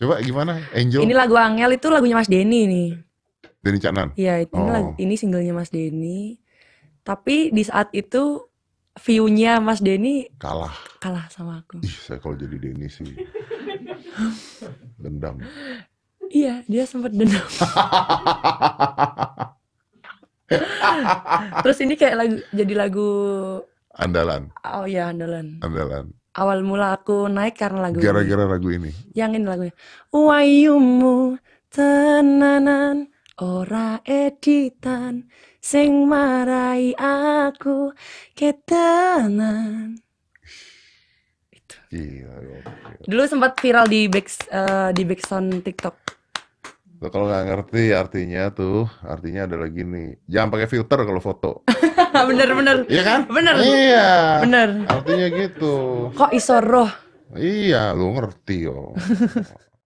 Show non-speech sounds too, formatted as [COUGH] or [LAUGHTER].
Coba gimana Angel? Ini lagu Angel itu lagunya Mas Denny nih. Denny Canan. Iya, ini, oh. lagu, ini singlenya Mas Denny. Tapi di saat itu view-nya Mas Denny kalah. Kalah sama aku. Ih, saya kalau jadi Denny sih dendam. Iya, dia sempat dendam. [LAUGHS] Terus ini kayak lagu jadi lagu andalan. Oh iya, andalan. Andalan awal mula aku naik karena lagu Gara-gara ini. lagu ini. Yang ini lagunya. Wayumu tenanan ora editan sing marai aku ketanan. Itu. iya, iya. Dulu sempat viral di back uh, di backsound TikTok kalau nggak ngerti artinya tuh, artinya adalah gini. Jangan pakai filter kalau foto. [LAUGHS] bener bener. Iya kan? Bener. Iya. Bener. Artinya gitu. Kok isoroh? Iya, lu ngerti yo. [LAUGHS]